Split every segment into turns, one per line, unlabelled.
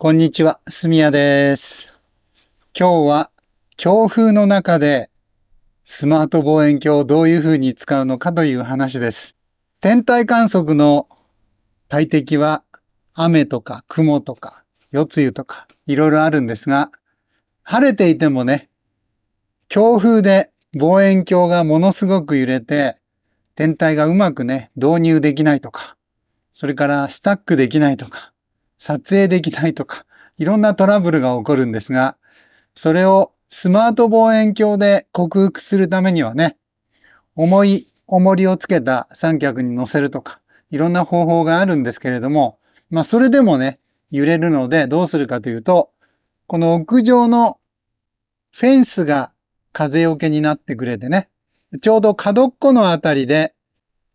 こんにちは、すみやです。今日は強風の中でスマート望遠鏡をどういう風に使うのかという話です。天体観測の大敵は雨とか雲とか夜露とかいろいろあるんですが、晴れていてもね、強風で望遠鏡がものすごく揺れて天体がうまくね、導入できないとか、それからスタックできないとか、撮影できないとか、いろんなトラブルが起こるんですが、それをスマート望遠鏡で克服するためにはね、重い重りをつけた三脚に乗せるとか、いろんな方法があるんですけれども、まあそれでもね、揺れるのでどうするかというと、この屋上のフェンスが風よけになってくれてね、ちょうど角っこのあたりで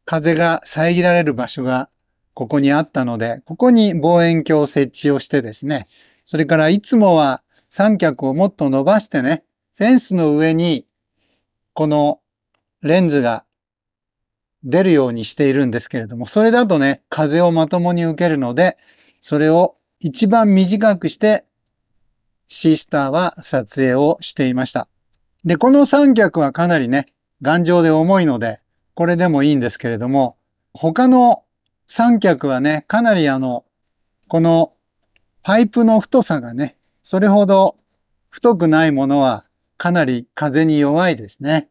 風が遮られる場所がここにあったので、ここに望遠鏡を設置をしてですね、それからいつもは三脚をもっと伸ばしてね、フェンスの上にこのレンズが出るようにしているんですけれども、それだとね、風をまともに受けるので、それを一番短くしてシスターは撮影をしていました。で、この三脚はかなりね、頑丈で重いので、これでもいいんですけれども、他の三脚はね、かなりあの、このパイプの太さがね、それほど太くないものはかなり風に弱いですね。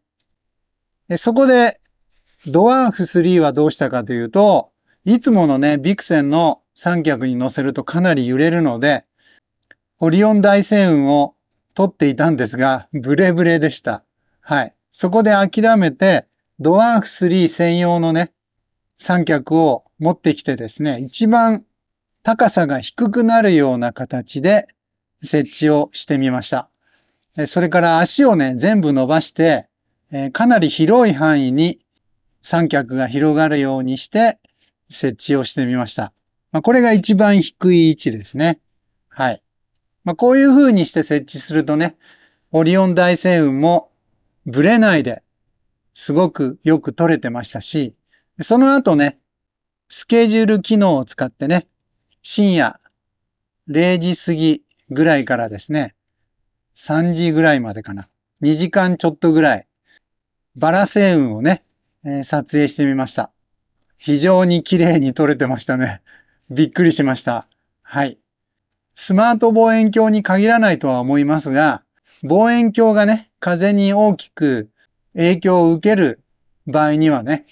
そこで、ドワーフ3はどうしたかというと、いつものね、ビクセンの三脚に乗せるとかなり揺れるので、オリオン大星雲を取っていたんですが、ブレブレでした。はい。そこで諦めて、ドワーフ3専用のね、三脚を持ってきてですね、一番高さが低くなるような形で設置をしてみました。それから足をね、全部伸ばして、かなり広い範囲に三脚が広がるようにして設置をしてみました。まあ、これが一番低い位置ですね。はい。まあ、こういう風にして設置するとね、オリオン大星雲もブレないですごくよく撮れてましたし、その後ね、スケジュール機能を使ってね、深夜0時過ぎぐらいからですね、3時ぐらいまでかな。2時間ちょっとぐらい、バラ星雲をね、えー、撮影してみました。非常に綺麗に撮れてましたね。びっくりしました。はい。スマート望遠鏡に限らないとは思いますが、望遠鏡がね、風に大きく影響を受ける場合にはね、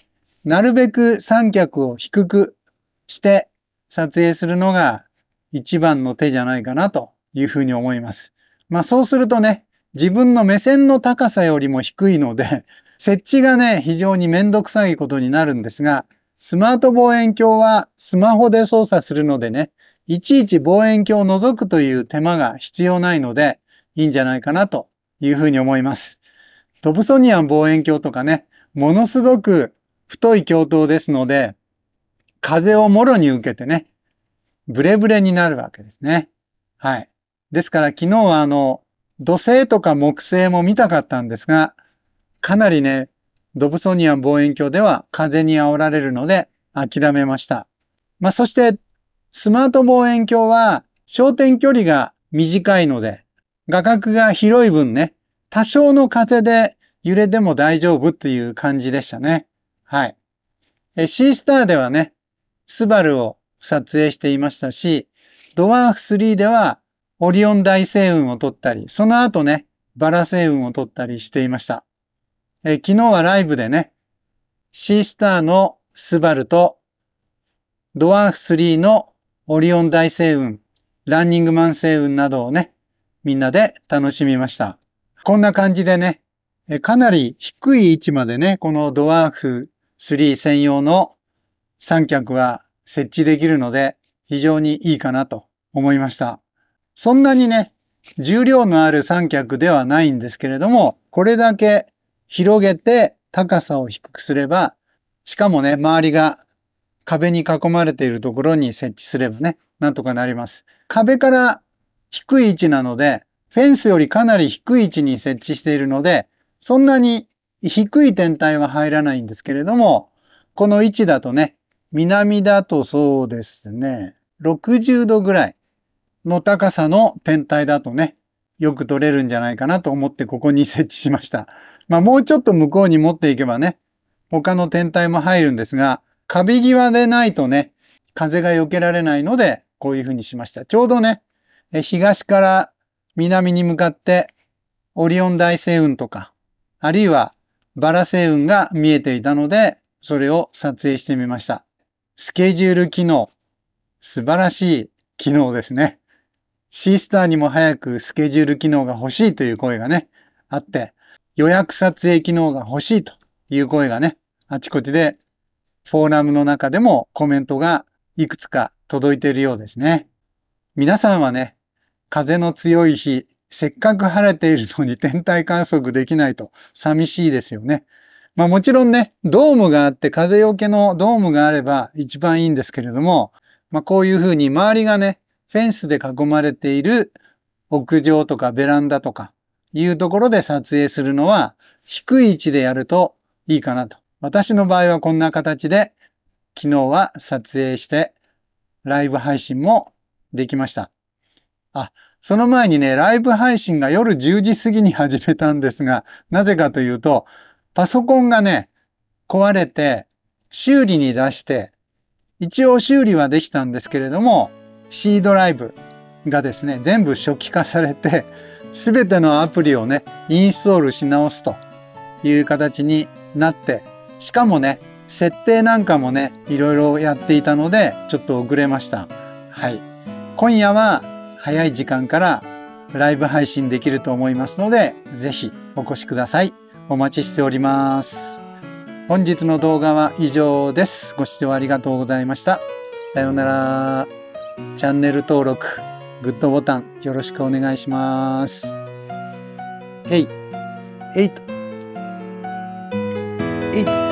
なるべく三脚を低くして撮影するのが一番の手じゃないかなというふうに思います。まあそうするとね、自分の目線の高さよりも低いので、設置がね、非常にめんどくさいことになるんですが、スマート望遠鏡はスマホで操作するのでね、いちいち望遠鏡を覗くという手間が必要ないので、いいんじゃないかなというふうに思います。トブソニアン望遠鏡とかね、ものすごく太い教頭ですので、風をもろに受けてね、ブレブレになるわけですね。はい。ですから昨日はあの、土星とか木星も見たかったんですが、かなりね、ドブソニアン望遠鏡では風に煽られるので諦めました。まあ、そして、スマート望遠鏡は焦点距離が短いので、画角が広い分ね、多少の風で揺れても大丈夫っていう感じでしたね。はい。え、ースターではね、スバルを撮影していましたし、ドワーフ3ではオリオン大星雲を撮ったり、その後ね、バラ星雲を撮ったりしていました。え、昨日はライブでね、ースターのスバルと、ドワーフ3のオリオン大星雲、ランニングマン星雲などをね、みんなで楽しみました。こんな感じでね、かなり低い位置までね、このドワーフ3専用の三脚が設置できるので非常にいいかなと思いました。そんなにね、重量のある三脚ではないんですけれども、これだけ広げて高さを低くすれば、しかもね、周りが壁に囲まれているところに設置すればね、なんとかなります。壁から低い位置なので、フェンスよりかなり低い位置に設置しているので、そんなに低い天体は入らないんですけれども、この位置だとね、南だとそうですね、60度ぐらいの高さの天体だとね、よく取れるんじゃないかなと思ってここに設置しました。まあもうちょっと向こうに持っていけばね、他の天体も入るんですが、壁際でないとね、風が避けられないので、こういうふうにしました。ちょうどね、東から南に向かって、オリオン大星雲とか、あるいはバラ星雲が見えていたので、それを撮影してみました。スケジュール機能。素晴らしい機能ですね。シースターにも早くスケジュール機能が欲しいという声がね、あって、予約撮影機能が欲しいという声がね、あちこちでフォーラムの中でもコメントがいくつか届いているようですね。皆さんはね、風の強い日、せっかく晴れているのに天体観測できないと寂しいですよね。まあもちろんね、ドームがあって風よけのドームがあれば一番いいんですけれども、まあこういうふうに周りがね、フェンスで囲まれている屋上とかベランダとかいうところで撮影するのは低い位置でやるといいかなと。私の場合はこんな形で昨日は撮影してライブ配信もできました。あ、その前にね、ライブ配信が夜10時過ぎに始めたんですが、なぜかというと、パソコンがね、壊れて、修理に出して、一応修理はできたんですけれども、C ドライブがですね、全部初期化されて、すべてのアプリをね、インストールし直すという形になって、しかもね、設定なんかもね、いろいろやっていたので、ちょっと遅れました。はい。今夜は早い時間からライブ配信できると思いますので、ぜひお越しください。お待ちしております。本日の動画は以上です。ご視聴ありがとうございました。さようなら。チャンネル登録、グッドボタンよろしくお願いします。えい、えいと、えい